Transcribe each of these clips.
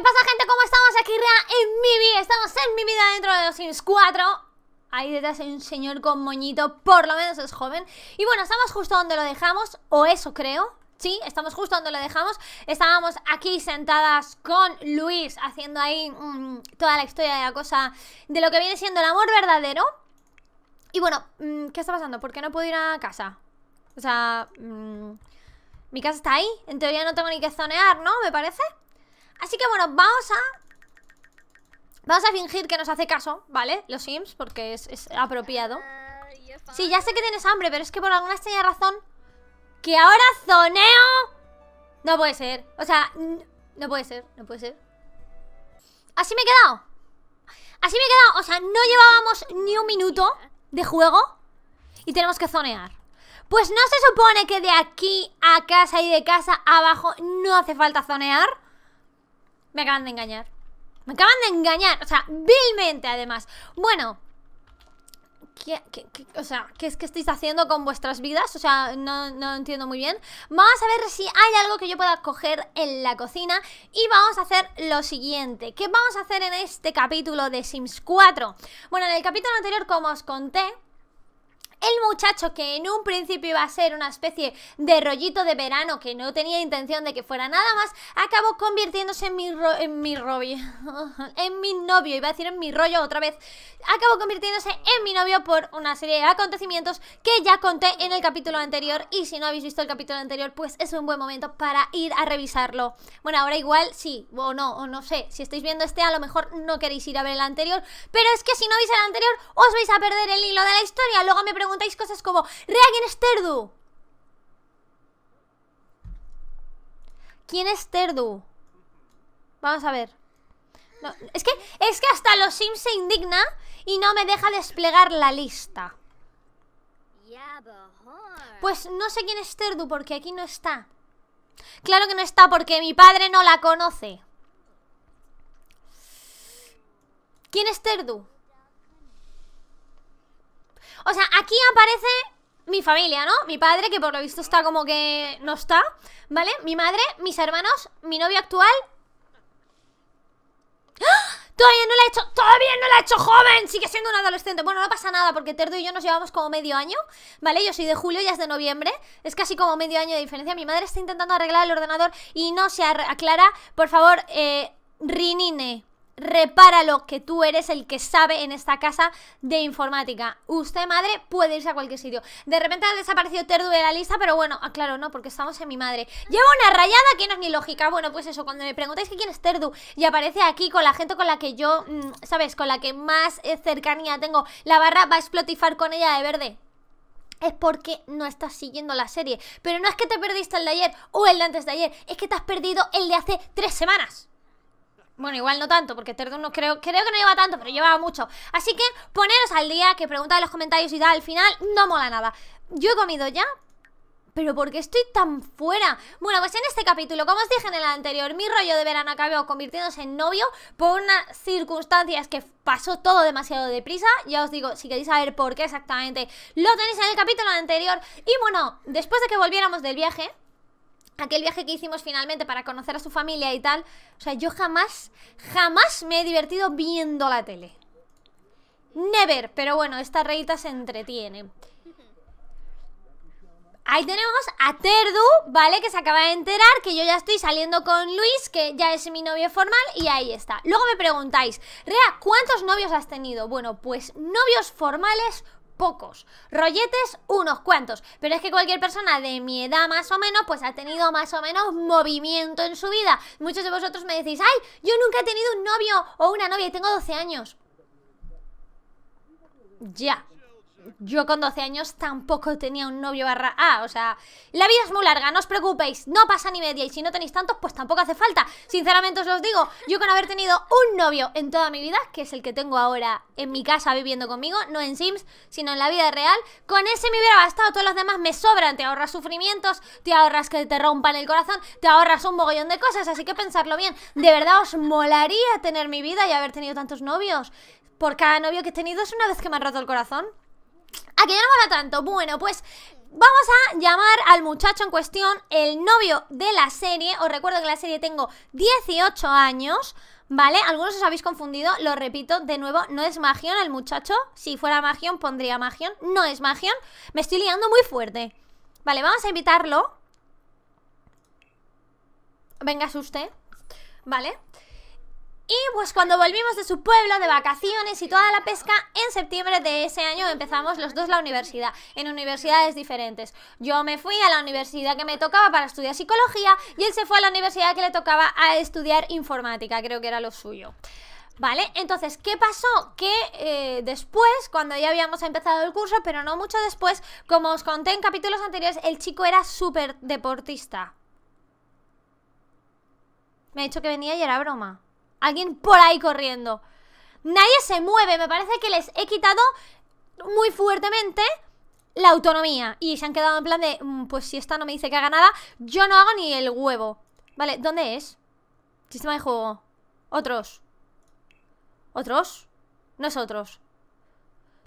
¿Qué pasa gente? ¿Cómo estamos aquí en mi vida? Estamos en mi vida dentro de los Sims 4 Ahí detrás hay un señor con moñito, por lo menos es joven Y bueno, estamos justo donde lo dejamos, o eso creo Sí, estamos justo donde lo dejamos. Estábamos aquí sentadas con Luis haciendo ahí mm, toda la historia de la cosa de lo que viene siendo el amor verdadero. Y bueno, mm, ¿qué está pasando? ¿Por qué no puedo ir a casa? O sea, mm, mi casa está ahí. En teoría no tengo ni que zonear, ¿no? ¿Me parece? Así que bueno, vamos a... Vamos a fingir que nos hace caso, ¿vale? Los Sims, porque es, apropiado. Ah, sí, ya sé que tienes hambre, pero es que por alguna extraña razón... ¡Que ahora zoneo! No puede ser. O sea, no puede ser, no puede ser. Así me he quedado. Así me he quedado. O sea, no llevábamos ni un minuto de juego y tenemos que zonear. Pues no se supone que de aquí a casa y de casa abajo no hace falta zonear. Me acaban de engañar. Me acaban de engañar. O sea, vilmente además. Bueno. ¿Qué, o sea, ¿qué es que estáis haciendo con vuestras vidas? O sea, no, no entiendo muy bien. Vamos a ver si hay algo que yo pueda coger en la cocina. Y vamos a hacer lo siguiente. ¿Qué vamos a hacer en este capítulo de Sims 4? Bueno, en el capítulo anterior, como os conté, el muchacho que en un principio iba a ser una especie de rollito de verano que no tenía intención de que fuera nada más, acabó convirtiéndose en mi, en mi en mi novio, iba a decir en mi rollo otra vez, acabó convirtiéndose en mi novio por una serie de acontecimientos que ya conté en el capítulo anterior y si no habéis visto el capítulo anterior pues es un buen momento para ir a revisarlo. Bueno, ahora igual sí, o no, o no sé, si estáis viendo este a lo mejor no queréis ir a ver el anterior, pero es que si no veis el anterior os vais a perder el hilo de la historia, luego me preguntáis cosas como ¿quién es Terdu? ¿Quién es Terdu? Vamos a ver es, que, es que hasta los Sims se indigna Y no me deja desplegar la lista Pues no sé quién es Terdu Porque aquí no está Claro que no está porque mi padre no la conoce ¿Quién es Terdu? aquí aparece mi familia, ¿no? Mi padre, que por lo visto está como que no está, ¿vale? Mi madre, mis hermanos, mi novio actual... ¡Ah! Todavía no la ha hecho, todavía no la ha hecho joven, sigue siendo un adolescente Bueno, no pasa nada porque Terdo y yo nos llevamos como medio año ¿Vale? Yo soy de julio, y es de noviembre Es casi como medio año de diferencia Mi madre está intentando arreglar el ordenador y no se aclara Por favor, eh, Rinine repáralo, que tú eres el que sabe en esta casa de informática. Usted, madre, puede irse a cualquier sitio. De repente ha desaparecido Terdu de la lista, pero bueno, aclaro, claro, no, porque estamos en mi madre. Lleva una rayada que no es ni lógica. Bueno, pues eso, cuando me preguntáis que quién es Terdu y aparece aquí con la gente con la que yo, mm, ¿sabes? Con la que más eh, cercanía tengo, la barra va a explotifar con ella de verde es porque no estás siguiendo la serie. Pero no es que te perdiste el de ayer o el de antes de ayer, es que te has perdido el de hace tres semanas. Bueno, igual no tanto, porque Terdun no creo, creo que no lleva tanto, pero llevaba mucho. Así que poneros al día, que preguntáis en los comentarios y tal, al final no mola nada. Yo he comido ya, ¿Pero por qué estoy tan fuera? Bueno, pues en este capítulo, como os dije en el anterior, mi rollo de verano acabó convirtiéndose en novio por unas circunstancias que pasó todo demasiado deprisa. Ya os digo, si queréis saber por qué exactamente, lo tenéis en el capítulo anterior. Y bueno, después de que volviéramos del viaje, aquel viaje que hicimos finalmente para conocer a su familia y tal, o sea, yo jamás, jamás me he divertido viendo la tele. Never, pero bueno, esta reita se entretiene. Ahí tenemos a Terdu, ¿vale? Que se acaba de enterar que yo ya estoy saliendo con Luis, que ya es mi novio formal, y ahí está. Luego me preguntáis, Rea, ¿cuántos novios has tenido? Bueno, pues novios formales, pocos. Rolletes, unos cuantos. Pero es que cualquier persona de mi edad más o menos, pues ha tenido más o menos movimiento en su vida. Muchos de vosotros me decís, ay, yo nunca he tenido un novio o una novia y tengo 12 años. Ya yo con 12 años tampoco tenía un novio barra A. O sea, la vida es muy larga, no os preocupéis, no pasa ni media. Y si no tenéis tantos, pues tampoco hace falta. Sinceramente os los digo, yo con haber tenido un novio en toda mi vida, que es el que tengo ahora en mi casa viviendo conmigo, no en Sims, sino en la vida real, con ese me hubiera bastado. Todos los demás me sobran. Te ahorras sufrimientos, te ahorras que te rompan el corazón, te ahorras un mogollón de cosas. Así que pensarlo bien. De verdad os molaría tener mi vida y haber tenido tantos novios. Por cada novio que he tenido es una vez que me han roto el corazón. ¿A que ya no tanto? Bueno, pues Vamos a llamar al muchacho en cuestión, el novio de la serie. Os recuerdo que la serie tengo 18 años, ¿vale? Algunos os habéis confundido, lo repito de nuevo, no es Magion el muchacho. Si fuera Magion pondría Magion, no es Magion. Me estoy liando muy fuerte. Vale, vamos a invitarlo. Venga, usted, ¿vale? vale y pues cuando volvimos de su pueblo de vacaciones y toda la pesca, en septiembre de ese año empezamos los dos la universidad, en universidades diferentes. Yo me fui a la universidad que me tocaba para estudiar psicología y él se fue a la universidad que le tocaba a estudiar informática, creo que era lo suyo. ¿Vale? Entonces, ¿qué pasó? Que eh, después, cuando ya habíamos empezado el curso, pero no mucho después, como os conté en capítulos anteriores, el chico era súper deportista. Me ha dicho que venía y era broma. Alguien por ahí corriendo. Nadie se mueve. Me parece que les he quitado muy fuertemente la autonomía. Y se han quedado en plan de, mm, pues si esta no me dice que haga nada, yo no hago ni el huevo. Vale, ¿dónde es? Sistema de juego. Otros. ¿Otros? No es otros.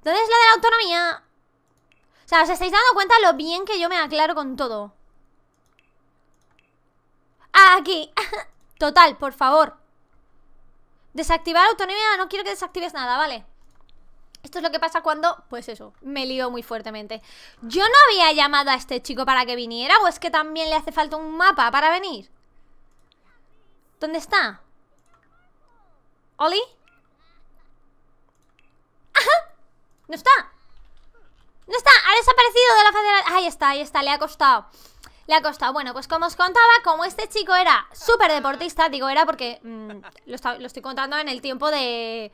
¿Dónde es la de la autonomía? O sea, ¿os estáis dando cuenta lo bien que yo me aclaro con todo? Ah, aquí. Total, por favor. Desactivar autonomía, no quiero que desactives nada, vale Esto es lo que pasa cuando, pues eso, me lío muy fuertemente Yo no había llamado a este chico para que viniera ¿O es que también le hace falta un mapa para venir? ¿Dónde está? ¿Oli? ¡No está! ¡No está! ¡Ha desaparecido de la faz Ahí está, ahí está, le ha costado le ha costado. Bueno, pues como os contaba, como este chico era súper deportista, digo era porque mm, lo, estoy contando en el tiempo de,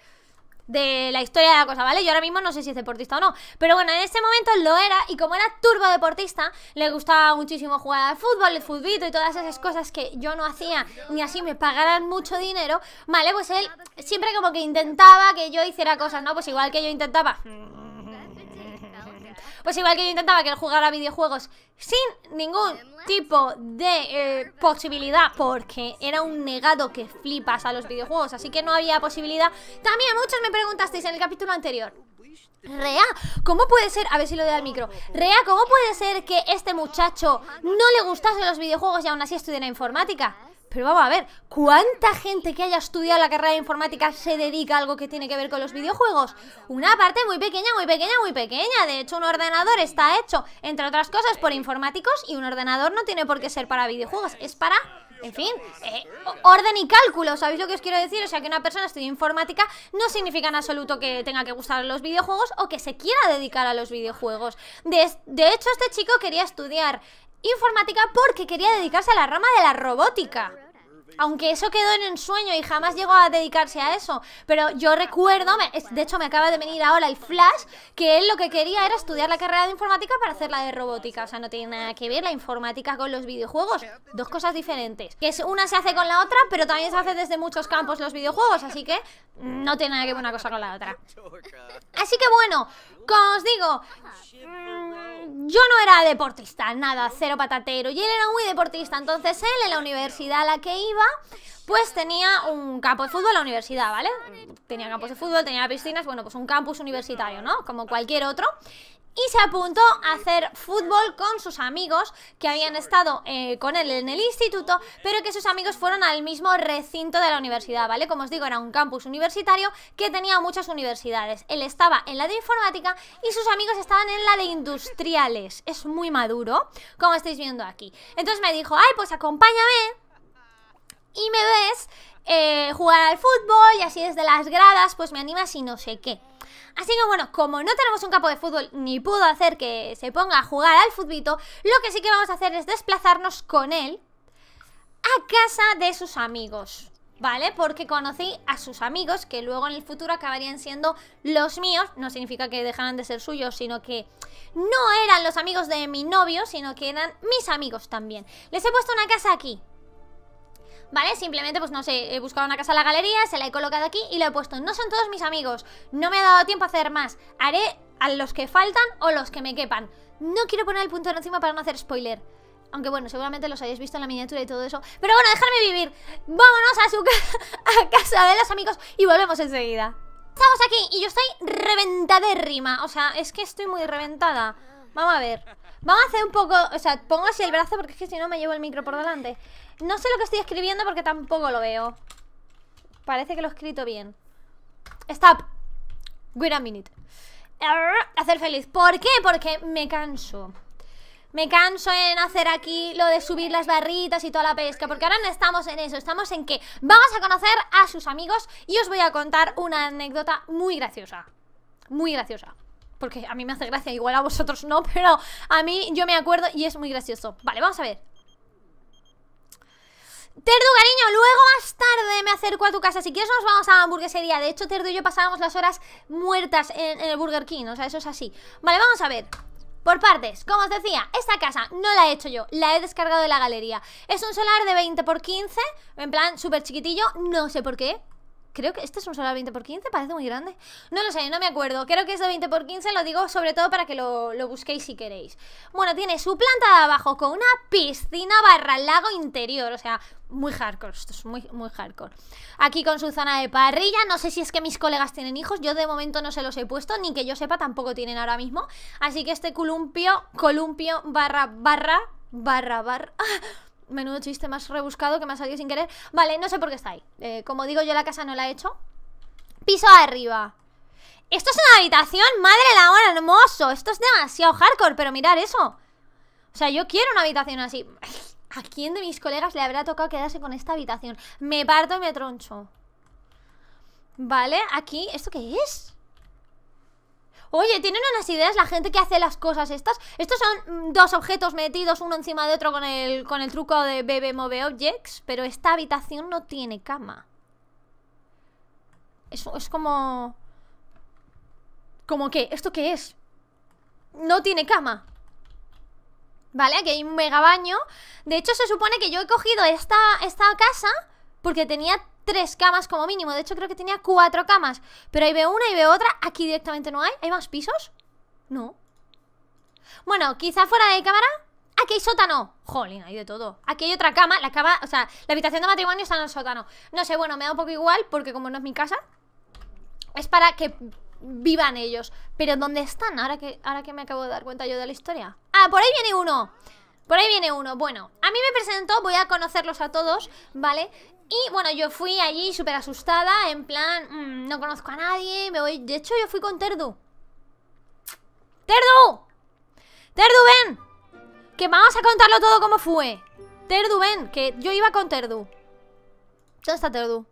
de la historia de la cosa, ¿vale? Yo ahora mismo no sé si es deportista o no. Pero bueno, en ese momento lo era y como era turbo deportista, le gustaba muchísimo jugar al fútbol, el fútbol y todas esas cosas que yo no hacía ni así me pagaran mucho dinero, ¿vale? Pues él siempre como que intentaba que yo hiciera cosas, ¿no? Pues igual que yo intentaba... Mm, pues igual que yo intentaba que él jugara videojuegos sin ningún tipo de eh, posibilidad, porque era un negado que flipas a los videojuegos, así que no había posibilidad. También muchos me preguntasteis en el capítulo anterior. Rea, ¿cómo puede ser? A ver si lo de al micro. Rea, ¿cómo puede ser que este muchacho no le gustase los videojuegos y aún así estudiara informática? Pero vamos a ver, ¿cuánta gente que haya estudiado la carrera de informática se dedica a algo que tiene que ver con los videojuegos? Una parte muy pequeña, muy pequeña, muy pequeña. De hecho, un ordenador está hecho, entre otras cosas, por informáticos y un ordenador no tiene por qué ser para videojuegos, es para... En fin, eh, orden y cálculo, ¿sabéis lo que os quiero decir? O sea, que una persona estudia informática no significa en absoluto que tenga que gustar los videojuegos o que se quiera dedicar a los videojuegos. de hecho, este chico quería estudiar informática porque quería dedicarse a la rama de la robótica. Aunque eso quedó en sueño y jamás llegó a dedicarse a eso. Pero yo recuerdo, de hecho me acaba de venir ahora el flash, que él lo que quería era estudiar la carrera de informática para hacer la de robótica. O sea, no tiene nada que ver la informática con los videojuegos. Dos cosas diferentes. Que una se hace con la otra, pero también se hace desde muchos campos los videojuegos. Así que no tiene nada que ver una cosa con la otra. Así que bueno, como os digo, mm, yo no era deportista, nada, cero patatero. Y él era muy deportista. Entonces él en la universidad a la que iba pues tenía un campo de fútbol la universidad, ¿vale? Tenía campos de fútbol, tenía piscinas, bueno, pues un campus universitario, ¿no? Como cualquier otro y se apuntó a hacer fútbol con sus amigos que habían estado eh, con él en el instituto, pero que sus amigos fueron al mismo recinto de la universidad, ¿vale? Como os digo, era un campus universitario que tenía muchas universidades. Él estaba en la de informática y sus amigos estaban en la de industriales. Es muy maduro, como estáis viendo aquí. Entonces me dijo, ay, pues acompáñame y me ves eh, jugar al fútbol y así desde las gradas pues me animas y no sé qué. Así que bueno, como no tenemos un campo de fútbol ni puedo hacer que se ponga a jugar al futbito, lo que sí que vamos a hacer es desplazarnos con él a casa de sus amigos. ¿vale? Porque conocí a sus amigos que luego en el futuro acabarían siendo los míos. No significa que dejaran de ser suyos, sino que no eran los amigos de mi novio, sino que eran mis amigos también. Les he puesto una casa aquí, ¿vale? Simplemente, pues no sé, he buscado una casa en la galería, se la he colocado aquí y lo he puesto. No son todos mis amigos, no me ha dado tiempo a hacer más. Haré a los que faltan o los que me quepan. No quiero poner el puntero encima para no hacer spoiler. Aunque bueno, seguramente los habéis visto en la miniatura y todo eso. Pero bueno, dejadme vivir. Vámonos a su casa, a casa de los amigos y volvemos enseguida. Estamos aquí y yo estoy reventadérrima. O sea, es que estoy muy reventada. Vamos a ver. Vamos a hacer un poco... O sea, pongo así el brazo porque es que si no me llevo el micro por delante. No sé lo que estoy escribiendo porque tampoco lo veo. Parece que lo he escrito bien. Stop. Wait a minute. Hacer feliz. ¿Por qué? Porque me canso. Me canso en hacer aquí lo de subir las barritas y toda la pesca, porque ahora no estamos en eso, estamos en que vamos a conocer a sus amigos y os voy a contar una anécdota muy graciosa. Muy graciosa. Porque a mí me hace gracia, igual a vosotros no, pero a mí yo me acuerdo y es muy gracioso. Vale, vamos a ver. Terdu, cariño, luego más tarde me acerco a tu casa. Si quieres, nos vamos a la hamburguesería. De hecho, Terdu y yo pasábamos las horas muertas en, el Burger King. O sea, eso es así. Vale, vamos a ver. Por partes, como os decía, esta casa no la he hecho yo, la he descargado de la galería. Es un solar de 20 por 15, en plan súper chiquitillo, no sé por qué, creo que este es un solar 20x15, parece muy grande. No lo sé, no me acuerdo. Creo que es de 20x15, lo digo sobre todo para que lo, busquéis si queréis. Bueno, tiene su planta de abajo con una piscina barra lago interior, o sea, muy hardcore, esto es muy, muy hardcore. Aquí con su zona de parrilla, no sé si es que mis colegas tienen hijos, yo de momento no se los he puesto, ni que yo sepa tampoco tienen ahora mismo. Así que este columpio, columpio barra barra barra barra menudo chiste más rebuscado que me ha salido sin querer. Vale, no sé por qué está ahí. Eh, como digo, yo la casa no la he hecho. Piso arriba. Esto es una habitación, madre la hora, hermoso. Esto es demasiado hardcore, pero mirar eso. O sea, yo quiero una habitación así. ¿A quién de mis colegas le habrá tocado quedarse con esta habitación? Me parto y me troncho. Vale, aquí, ¿esto qué es? Oye, tienen unas ideas la gente que hace las cosas estas. Estos son mm, dos objetos metidos uno encima de otro con el, con el truco de Bebe Move Objects, pero esta habitación no tiene cama. Eso es como... Como qué? ¿esto qué es? No tiene cama. ¿Vale? Aquí hay un mega baño. De hecho, se supone que yo he cogido esta, esta casa porque tenía tres camas como mínimo. De hecho, creo que tenía cuatro camas. Pero ahí veo una y veo otra. Aquí directamente no hay. ¿Hay más pisos? No. Bueno, quizá fuera de cámara. Aquí hay sótano. Jolín, hay de todo. Aquí hay otra cama. La cama, o sea, la habitación de matrimonio está en el sótano. No sé, bueno, me da un poco igual porque como no es mi casa, es para que vivan ellos. Pero ¿dónde están? Ahora que, ahora que me acabo de dar cuenta yo de la historia. Ah, por ahí viene uno. Por ahí viene uno. Bueno, a mí me presentó, voy a conocerlos a todos, ¿vale? Y bueno, yo fui allí súper asustada, en plan, mm, no conozco a nadie, me voy... De hecho, yo fui con Terdu. ¡Terdu! ¡Terdu, ven! Que vamos a contarlo todo como fue. Terdu, ven, que yo iba con Terdu. ¿Dónde está Terdu?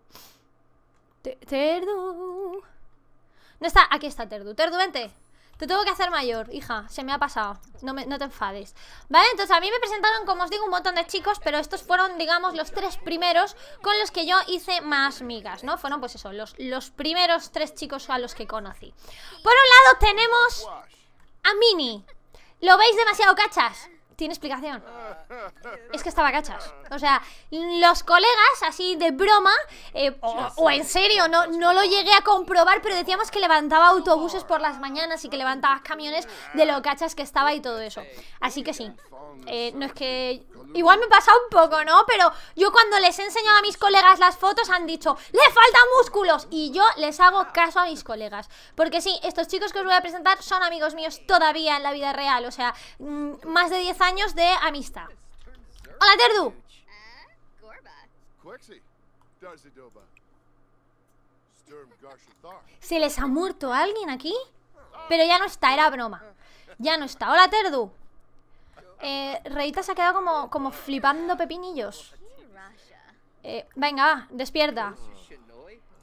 Terdu... No está, aquí está Terdu. Terdu, vente. Te tengo que hacer mayor, hija. Se me ha pasado. No, te enfades. Vale, entonces a mí me presentaron, como os digo, un montón de chicos, pero estos fueron, digamos, los tres primeros con los que yo hice más migas, ¿no? Fueron, pues eso, los, los primeros tres chicos a los que conocí. Por un lado tenemos a Mini. ¿Lo veis demasiado cachas? tiene explicación. Es que estaba cachas. O sea, los colegas, así de broma, eh, o, en serio, no, no lo llegué a comprobar, pero decíamos que levantaba autobuses por las mañanas y que levantaba camiones de lo cachas que estaba y todo eso. Así que sí. Eh, no es que... Igual me pasa un poco, ¿no? Pero yo cuando les he enseñado a mis colegas las fotos han dicho, le faltan músculos. Y yo les hago caso a mis colegas. Porque sí, estos chicos que os voy a presentar son amigos míos todavía en la vida real. O sea, mm, más de 10 años años de amistad. ¡Hola, Terdu! Ah, ¿Se les ha muerto alguien aquí? Pero ya no está, era broma. Ya no está. ¡Hola, Terdu! Eh, Reita se ha quedado como, como flipando pepinillos. Eh, venga, va, despierta.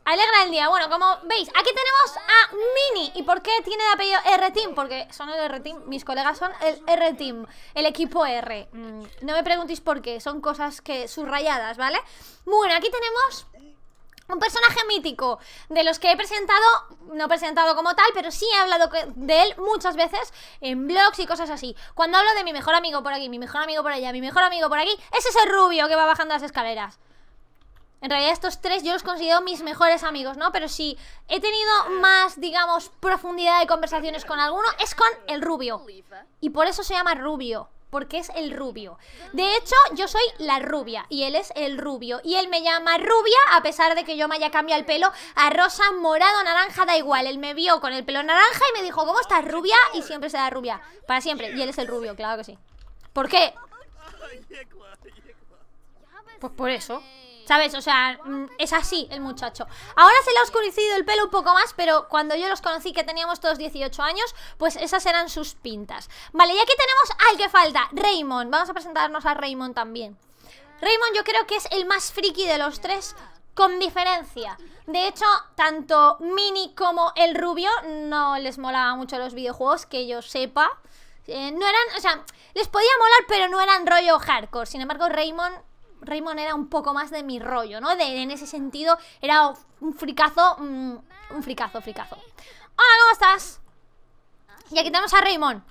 Alegra el día. Bueno, como veis, aquí tenemos a Mini. ¿Y por qué tiene de apellido R-Team? Porque son el R-Team, mis colegas son el R-Team, el equipo R. Mm, no me preguntéis por qué, son cosas que subrayadas, ¿vale? Bueno, aquí tenemos un personaje mítico de los que he presentado, no presentado como tal, pero sí he hablado de él muchas veces en blogs y cosas así. Cuando hablo de mi mejor amigo por aquí, mi mejor amigo por allá, mi mejor amigo por aquí, es ese rubio que va bajando las escaleras. En realidad estos tres yo los considero mis mejores amigos, ¿no? Pero si he tenido más, digamos, profundidad de conversaciones con alguno, es con el rubio. Y por eso se llama rubio porque es el rubio. De hecho, yo soy la rubia y él es el rubio. Y él me llama rubia a pesar de que yo me haya cambiado el pelo a rosa, morado, naranja, da igual. Él me vio con el pelo naranja y me dijo, ¿cómo estás rubia? Y siempre se da rubia, para siempre. Y él es el rubio, claro que sí. ¿Por qué? Pues por eso. ¿Sabes? O sea, mm, es así el muchacho. Ahora se le ha oscurecido el pelo un poco más, pero cuando yo los conocí que teníamos todos 18 años, pues esas eran sus pintas. Vale, y aquí tenemos al que falta, Raymond. Vamos a presentarnos a Raymond también. Raymond yo creo que es el más friki de los tres, con diferencia. De hecho, tanto Mini como el rubio no les molaba mucho los videojuegos, que yo sepa. Eh, no eran, o sea, les podía molar, pero no eran rollo hardcore. Sin embargo, Raymond Raymond era un poco más de mi rollo, ¿no? De, en ese sentido, era un fricazo, mm, un fricazo, fricazo. Hola, ¿cómo estás? Y aquí tenemos a Raymond.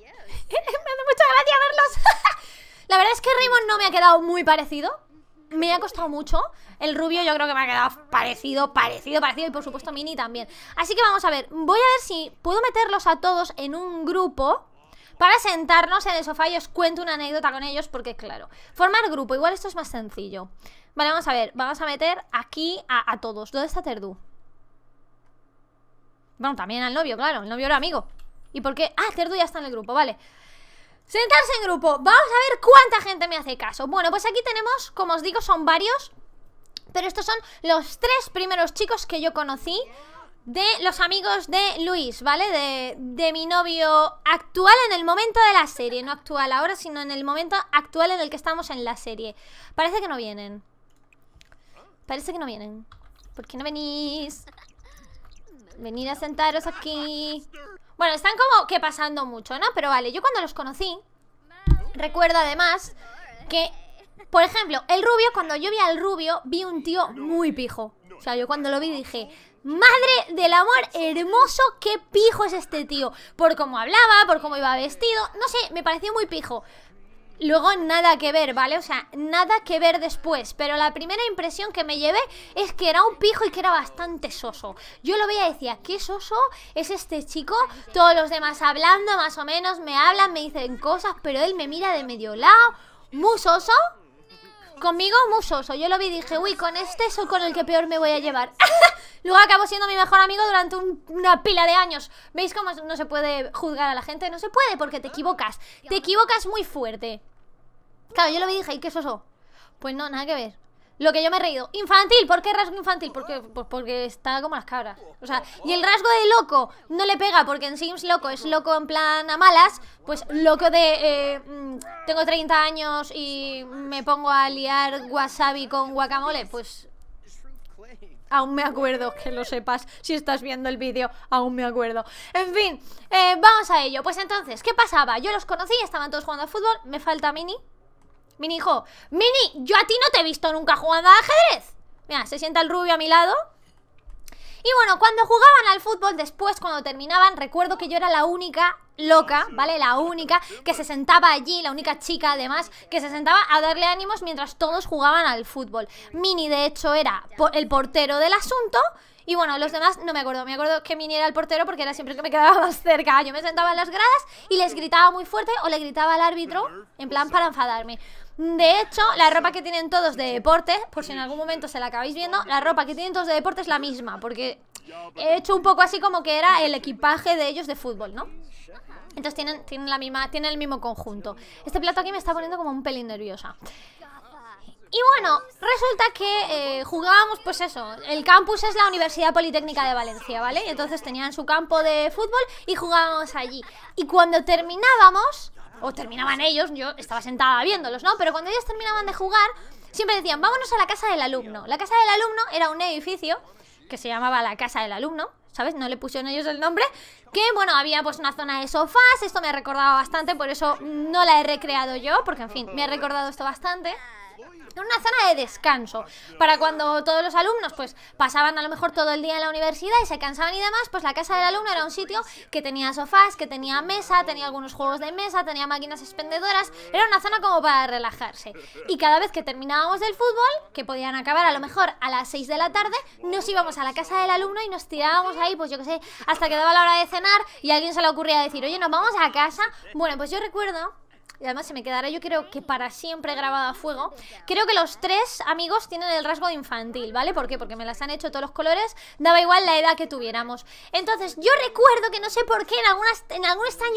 me hace mucha gracia verlos. La verdad es que Raymond no me ha quedado muy parecido. Me ha costado mucho. El rubio yo creo que me ha quedado parecido, parecido, parecido. Y por supuesto Mini también. Así que vamos a ver. Voy a ver si puedo meterlos a todos en un grupo para sentarnos en el sofá y os cuento una anécdota con ellos porque, claro, formar grupo, igual esto es más sencillo. Vale, vamos a ver, vamos a meter aquí a, todos. ¿Dónde está Terdú? Bueno, también al novio, claro, el novio era amigo. ¿Y por qué? Ah, Terdu ya está en el grupo, vale. Sentarse en grupo, vamos a ver cuánta gente me hace caso. Bueno, pues aquí tenemos, como os digo, son varios, pero estos son los tres primeros chicos que yo conocí de los amigos de Luis, ¿vale? De, mi novio actual en el momento de la serie, no actual ahora, sino en el momento actual en el que estamos en la serie. Parece que no vienen. Parece que no vienen. ¿Por qué no venís? Venid a sentaros aquí. Bueno, están como que pasando mucho, ¿no? Pero vale, yo cuando los conocí, recuerdo además que, por ejemplo, el rubio, cuando yo vi al rubio, vi un tío muy pijo. O sea, yo cuando lo vi dije, Madre del amor hermoso, qué pijo es este tío. Por cómo hablaba, por cómo iba vestido. No sé, me pareció muy pijo. Luego nada que ver, ¿vale? O sea, nada que ver después. Pero la primera impresión que me llevé es que era un pijo y que era bastante soso. Yo lo veía y decía, ¿qué soso es este chico? Todos los demás hablando, más o menos, me hablan, me dicen cosas, pero él me mira de medio lado. Muy soso. Conmigo, muy soso. Yo lo vi y dije, uy, con este soy con el que peor me voy a llevar. Luego acabó siendo mi mejor amigo durante una pila de años. ¿Veis cómo no se puede juzgar a la gente? No se puede porque te equivocas. Te equivocas muy fuerte. Claro, yo lo vi dije, ¿y qué es eso? Pues no, nada que ver. Lo que yo me he reído. Infantil, ¿por qué rasgo infantil? Porque, pues porque está como las cabras. O sea, y el rasgo de loco no le pega porque en Sims loco es loco en plan a malas. Pues loco de eh, mm, tengo 30 años y me pongo a liar wasabi con guacamole. Pues aún me acuerdo, que lo sepas si estás viendo el vídeo, aún me acuerdo. En fin, eh, vamos a ello. Pues entonces, ¿qué pasaba? Yo los conocí, estaban todos jugando al fútbol, me falta Mini. Mini hijo, Mini, yo a ti no te he visto nunca jugando a ajedrez. Mira, se sienta el rubio a mi lado, y bueno, cuando jugaban al fútbol después, cuando terminaban, recuerdo que yo era la única loca, ¿vale? La única que se sentaba allí, la única chica además, que se sentaba a darle ánimos mientras todos jugaban al fútbol. Mini, de hecho, era el portero del asunto. Y bueno, los demás no me acuerdo. Me acuerdo que Mini era el portero porque era siempre que me quedaba más cerca. Yo me sentaba en las gradas y les gritaba muy fuerte o le gritaba al árbitro, en plan para enfadarme. De hecho, la ropa que tienen todos de deporte, por si en algún momento se la acabáis viendo, la ropa que tienen todos de deporte es la misma, porque he hecho un poco así como que era el equipaje de ellos de fútbol, ¿no? Entonces tienen, tienen, la misma, tienen el mismo conjunto. Este plato aquí me está poniendo como un pelín nerviosa. Y bueno, resulta que eh, jugábamos, pues eso, el campus es la Universidad Politécnica de Valencia, ¿vale? entonces tenían su campo de fútbol y jugábamos allí. Y cuando terminábamos, o terminaban ellos, yo estaba sentada viéndolos, ¿no? Pero cuando ellos terminaban de jugar, siempre decían, vámonos a la casa del alumno. La casa del alumno era un edificio que se llamaba la casa del alumno, ¿sabes? No le pusieron ellos el nombre. Que bueno, había pues una zona de sofás, esto me ha recordado bastante, por eso no la he recreado yo, porque en fin, me ha recordado esto bastante una zona de descanso, para cuando todos los alumnos pues pasaban a lo mejor todo el día en la universidad y se cansaban y demás, pues la casa del alumno era un sitio que tenía sofás, que tenía mesa, tenía algunos juegos de mesa, tenía máquinas expendedoras, era una zona como para relajarse. Y cada vez que terminábamos del fútbol, que podían acabar a lo mejor a las 6 de la tarde, nos íbamos a la casa del alumno y nos tirábamos ahí, pues yo qué sé, hasta que daba la hora de cenar y alguien se le ocurría decir, oye, nos vamos a casa. Bueno, pues yo recuerdo y además se me quedará yo creo que para siempre grabada a fuego. Creo que los tres amigos tienen el rasgo infantil, ¿vale? ¿Por qué? Porque me las han hecho todos los colores, daba igual la edad que tuviéramos. Entonces, yo recuerdo que no sé por qué en, algunas, en algún extraño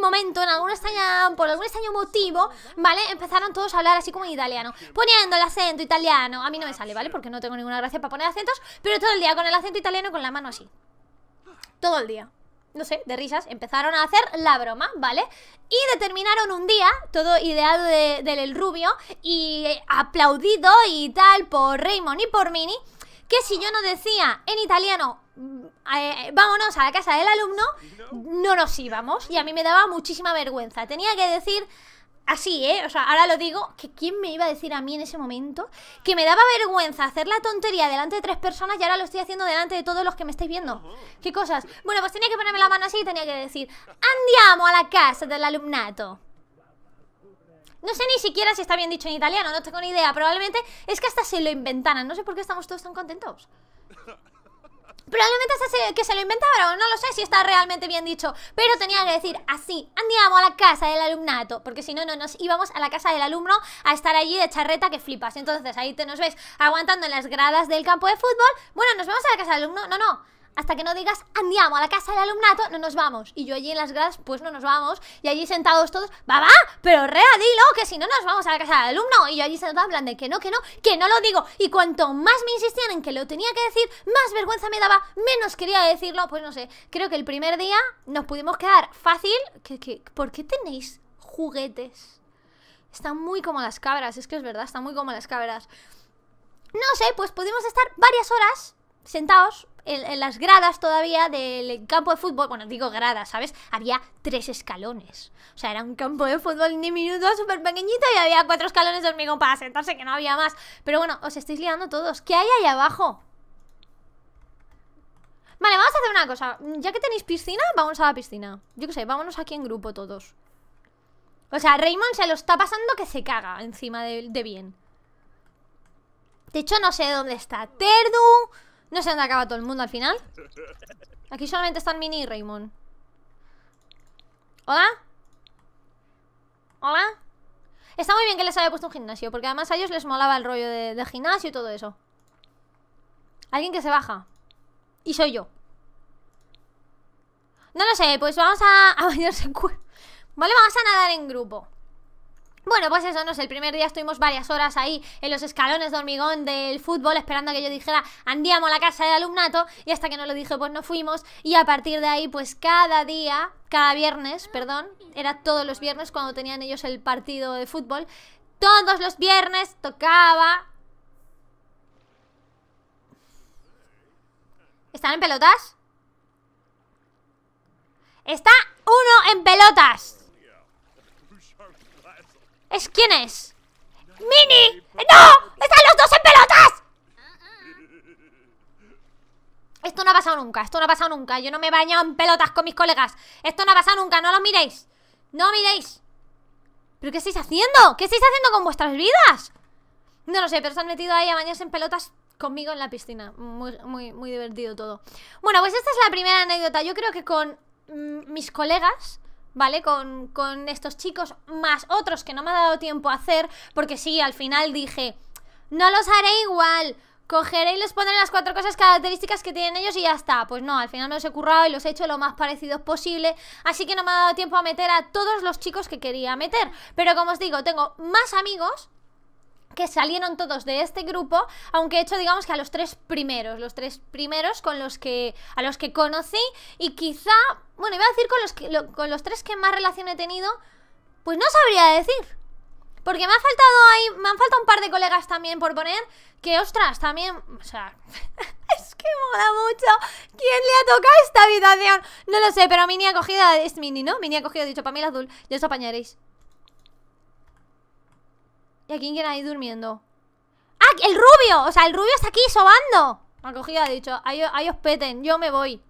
momento, en algún extraño, por algún extraño motivo, ¿vale? Empezaron todos a hablar así como en italiano, poniendo el acento italiano. A mí no me sale, ¿vale? Porque no tengo ninguna gracia para poner acentos, pero todo el día con el acento italiano y con la mano así. Todo el día no sé, de risas, empezaron a hacer la broma, ¿vale? Y determinaron un día, todo ideado del Rubio, y aplaudido y tal por Raymond y por Mini, que si yo no decía en italiano, mm, eh, eh, vámonos a la casa del alumno, no nos íbamos. Y a mí me daba muchísima vergüenza. Tenía que decir así, ¿eh? O sea, ahora lo digo, que quién me iba a decir a mí en ese momento que me daba vergüenza hacer la tontería delante de tres personas y ahora lo estoy haciendo delante de todos los que me estáis viendo. ¿Qué cosas? Bueno, pues tenía que ponerme la mano así y tenía que decir, andiamo a la casa del alumnato. No sé ni siquiera si está bien dicho en italiano, no tengo ni idea. Probablemente es que hasta se lo inventaran. No sé por qué estamos todos tan contentos. Probablemente se, que se lo inventaron, no lo sé si está realmente bien dicho, pero tenía que decir así, andiamo a la casa del alumnato, porque si no, no nos íbamos a la casa del alumno a estar allí de charreta que flipas. Entonces ahí te nos ves aguantando en las gradas del campo de fútbol. Bueno, nos vemos a la casa del alumno, no, no hasta que no digas andiamo a la casa del alumnato, no nos vamos. Y yo allí en las gradas, pues no nos vamos. Y allí sentados todos, va, pero rea, dilo, que si no nos vamos a la casa del alumno. Y yo allí se hablando de que no, que no, que no lo digo. Y cuanto más me insistían en que lo tenía que decir, más vergüenza me daba, menos quería decirlo. Pues no sé, creo que el primer día nos pudimos quedar fácil. Que, que, ¿Por qué tenéis juguetes? Están muy como las cabras, es que es verdad, están muy como las cabras. No sé, pues pudimos estar varias horas sentados en, las gradas todavía del campo de fútbol, bueno, digo gradas, ¿sabes? Había tres escalones. O sea, era un campo de fútbol diminuto, súper pequeñito y había cuatro escalones de hormigón para sentarse, que no había más. Pero bueno, os estáis liando todos. ¿Qué hay ahí abajo? Vale, vamos a hacer una cosa. Ya que tenéis piscina, vamos a la piscina. Yo qué sé, vámonos aquí en grupo todos. O sea, Raymond se lo está pasando que se caga encima de, de bien. De hecho, no sé dónde está Terdu. No sé dónde acaba todo el mundo al final. Aquí solamente están Mini y Raymond. ¿Hola? ¿Hola? Está muy bien que les haya puesto un gimnasio, porque además a ellos les molaba el rollo de, gimnasio y todo eso. Alguien que se baja. Y soy yo. No lo sé, pues vamos a... bañarse en Vale, vamos a nadar en grupo. Bueno, pues eso no es el primer día, estuvimos varias horas ahí en los escalones de hormigón del fútbol esperando a que yo dijera andíamos a la casa del alumnato y hasta que no lo dije pues no fuimos y a partir de ahí pues cada día, cada viernes, perdón, era todos los viernes cuando tenían ellos el partido de fútbol, todos los viernes tocaba... ¿Están en pelotas? Está uno en pelotas. ¿Es quién es? ¡Mini! ¡No! ¡Están los dos en pelotas! Esto no ha pasado nunca, esto no ha pasado nunca. Yo no me he bañado en pelotas con mis colegas. Esto no ha pasado nunca, no lo miréis. No miréis. ¿Pero qué estáis haciendo? ¿Qué estáis haciendo con vuestras vidas? No lo sé, pero se han metido ahí a bañarse en pelotas conmigo en la piscina. Muy, muy, muy divertido todo. Bueno, pues esta es la primera anécdota. Yo creo que con mm, mis colegas ¿vale? Con, con estos chicos, más otros que no me ha dado tiempo a hacer, porque sí, al final dije, no los haré igual, cogeré y les pondré las cuatro cosas características que tienen ellos y ya está. Pues no, al final no los he currado y los he hecho lo más parecidos posible, así que no me ha dado tiempo a meter a todos los chicos que quería meter. Pero como os digo, tengo más amigos que salieron todos de este grupo, aunque he hecho, digamos, que a los tres primeros, los tres primeros con los que, a los que conocí y quizá, bueno, iba a decir con los, con los tres que más relación he tenido, pues no sabría decir. Porque me ha faltado ahí, me han faltado un par de colegas también por poner, que ostras, también, o sea, es que mola mucho. ¿Quién le ha tocado esta habitación? No lo sé, pero Mini ha cogido, es Mini, ¿no? Mini ha cogido, dicho, para mí el Azul, ya os apañaréis. ¿Y a quién quieren ir durmiendo? ¡Ah! ¡El rubio! O sea, el rubio está aquí sobando. Me ha cogido, ha dicho. Ahí, ahí os peten, yo me voy.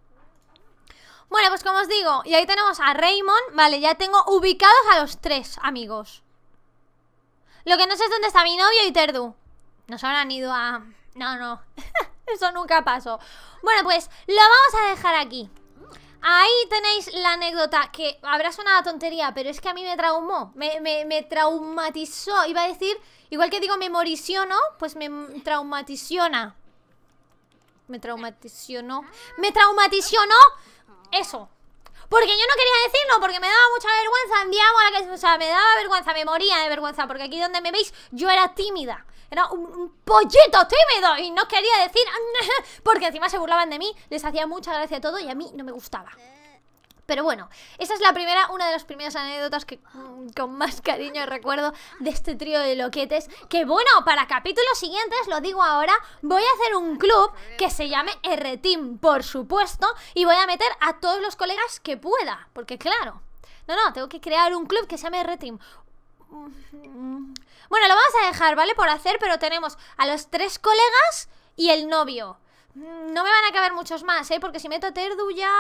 Bueno, pues como os digo, y ahí tenemos a Raymond. Vale, ya tengo ubicados a los tres amigos. Lo que no sé es dónde está mi novio y Terdu. Nos habrán ido a... No, no. Eso nunca pasó. Bueno, pues lo vamos a dejar aquí. Ahí tenéis la anécdota que habrá sonado tontería, pero es que a mí me traumó, me, traumatizó, iba a decir, igual que digo memoriciono, pues me traumaticiona. Me traumaticionó. Me traumaticionó eso. Porque yo no quería decirlo, porque me daba mucha vergüenza, O sea, me daba vergüenza, me moría de vergüenza, porque aquí donde me veis yo era tímida era un, pollito tímido y no quería decir porque encima se burlaban de mí, les hacía mucha gracia todo y a mí no me gustaba. Pero bueno, esa es la primera, una de las primeras anécdotas que mm, con más cariño recuerdo de este trío de loquetes. Que bueno, para capítulos siguientes, lo digo ahora, voy a hacer un club que se llame R-Team, por supuesto, y voy a meter a todos los colegas que pueda, porque claro. No, no, tengo que crear un club que se llame R-Team. Bueno, lo vamos a dejar, ¿vale? Por hacer, pero tenemos a los tres colegas y el novio. Mm, no me van a caber muchos más, ¿eh? Porque si meto Terdu ya...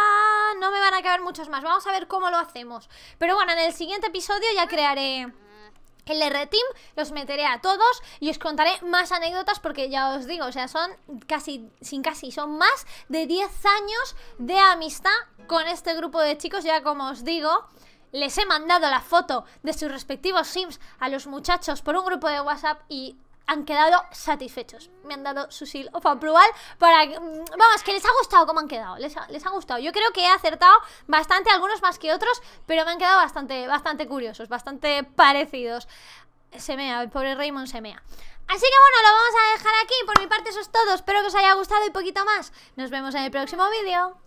No me van a caber muchos más. Vamos a ver cómo lo hacemos. Pero bueno, en el siguiente episodio ya crearé el R-Team, los meteré a todos y os contaré más anécdotas porque ya os digo, o sea, son casi, sin casi, son más de 10 años de amistad con este grupo de chicos, ya como os digo les he mandado la foto de sus respectivos sims a los muchachos por un grupo de WhatsApp y han quedado satisfechos. Me han dado su seal of approval para... Mm, vamos, que les ha gustado cómo han quedado. Les ha, les ha, gustado. Yo creo que he acertado bastante, algunos más que otros, pero me han quedado bastante, bastante curiosos, bastante parecidos. Semea, el pobre Raymond semea. Así que bueno, lo vamos a dejar aquí. Por mi parte eso es todo. Espero que os haya gustado y poquito más. Nos vemos en el próximo vídeo.